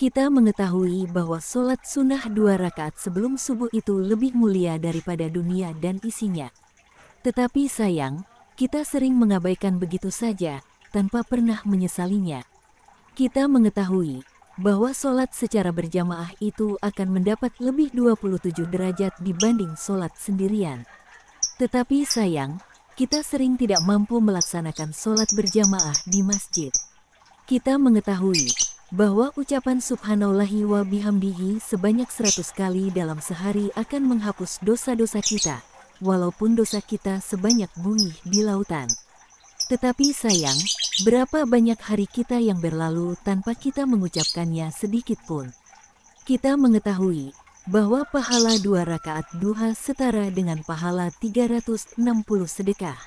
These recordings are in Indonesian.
kita mengetahui bahwa sholat sunnah dua rakaat sebelum subuh itu lebih mulia daripada dunia dan isinya. Tetapi sayang, kita sering mengabaikan begitu saja, tanpa pernah menyesalinya. Kita mengetahui bahwa sholat secara berjamaah itu akan mendapat lebih 27 derajat dibanding sholat sendirian. Tetapi sayang, kita sering tidak mampu melaksanakan sholat berjamaah di masjid. Kita mengetahui bahwa ucapan subhanallahi wa bihamdihi sebanyak seratus kali dalam sehari akan menghapus dosa-dosa kita, walaupun dosa kita sebanyak bumi di lautan. Tetapi sayang, berapa banyak hari kita yang berlalu tanpa kita mengucapkannya sedikit pun. Kita mengetahui bahwa pahala dua rakaat duha setara dengan pahala 360 sedekah.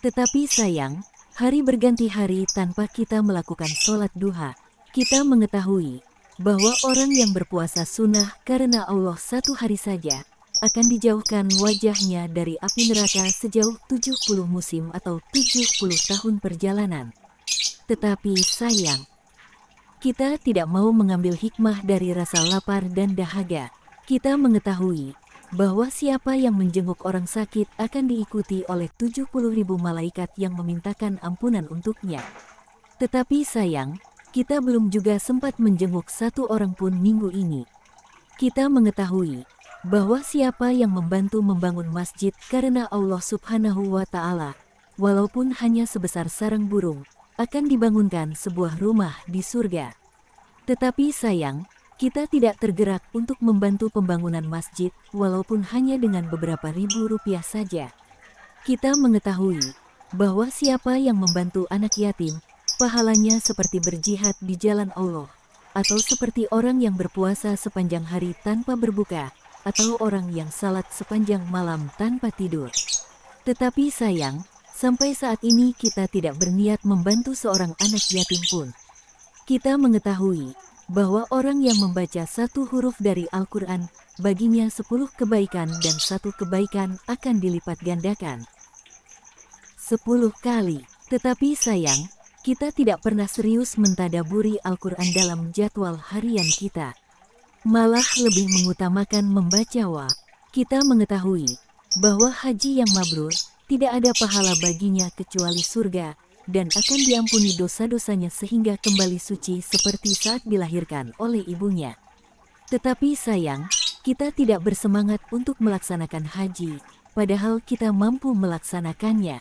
Tetapi sayang, hari berganti hari tanpa kita melakukan sholat duha, kita mengetahui bahwa orang yang berpuasa sunnah karena Allah satu hari saja akan dijauhkan wajahnya dari api neraka sejauh 70 musim atau 70 tahun perjalanan. Tetapi sayang, kita tidak mau mengambil hikmah dari rasa lapar dan dahaga. Kita mengetahui bahwa siapa yang menjenguk orang sakit akan diikuti oleh 70 ribu malaikat yang memintakan ampunan untuknya. Tetapi sayang, kita belum juga sempat menjenguk satu orang pun minggu ini. Kita mengetahui bahwa siapa yang membantu membangun masjid karena Allah Subhanahu wa Ta'ala, walaupun hanya sebesar sarang burung, akan dibangunkan sebuah rumah di surga. Tetapi sayang, kita tidak tergerak untuk membantu pembangunan masjid walaupun hanya dengan beberapa ribu rupiah saja. Kita mengetahui bahwa siapa yang membantu anak yatim Pahalanya seperti berjihad di jalan Allah, atau seperti orang yang berpuasa sepanjang hari tanpa berbuka, atau orang yang salat sepanjang malam tanpa tidur. Tetapi sayang, sampai saat ini kita tidak berniat membantu seorang anak yatim pun. Kita mengetahui bahwa orang yang membaca satu huruf dari Al-Quran, baginya sepuluh kebaikan dan satu kebaikan akan dilipat gandakan. Sepuluh kali, tetapi sayang, kita tidak pernah serius mentadaburi Al-Quran dalam jadwal harian kita. Malah lebih mengutamakan membaca wa. Kita mengetahui bahwa haji yang mabrur tidak ada pahala baginya kecuali surga dan akan diampuni dosa-dosanya sehingga kembali suci seperti saat dilahirkan oleh ibunya. Tetapi sayang, kita tidak bersemangat untuk melaksanakan haji, padahal kita mampu melaksanakannya.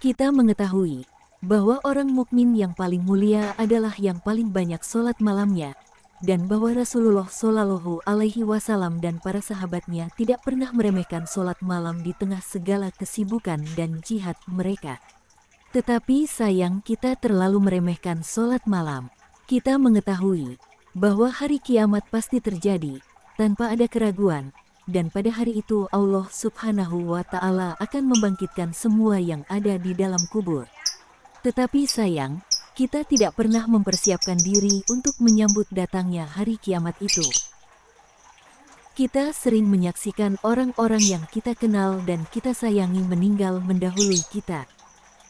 Kita mengetahui bahwa orang mukmin yang paling mulia adalah yang paling banyak sholat malamnya, dan bahwa Rasulullah Shallallahu Alaihi Wasallam dan para sahabatnya tidak pernah meremehkan sholat malam di tengah segala kesibukan dan jihad mereka. Tetapi sayang kita terlalu meremehkan sholat malam. Kita mengetahui bahwa hari kiamat pasti terjadi tanpa ada keraguan, dan pada hari itu Allah Subhanahu wa Ta'ala akan membangkitkan semua yang ada di dalam kubur. Tetapi sayang, kita tidak pernah mempersiapkan diri untuk menyambut datangnya hari kiamat itu. Kita sering menyaksikan orang-orang yang kita kenal dan kita sayangi meninggal mendahului kita.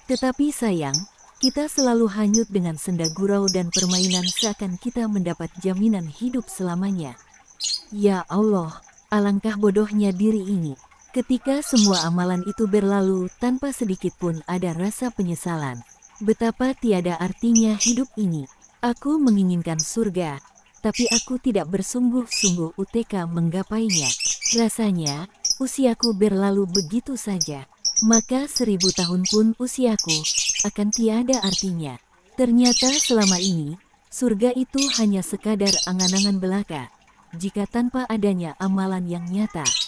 Tetapi sayang, kita selalu hanyut dengan senda gurau dan permainan seakan kita mendapat jaminan hidup selamanya. Ya Allah, alangkah bodohnya diri ini. Ketika semua amalan itu berlalu tanpa sedikit pun ada rasa penyesalan. Betapa tiada artinya hidup ini. Aku menginginkan surga, tapi aku tidak bersungguh-sungguh UTK menggapainya. Rasanya, usiaku berlalu begitu saja. Maka seribu tahun pun usiaku akan tiada artinya. Ternyata selama ini, surga itu hanya sekadar angan-angan belaka. Jika tanpa adanya amalan yang nyata.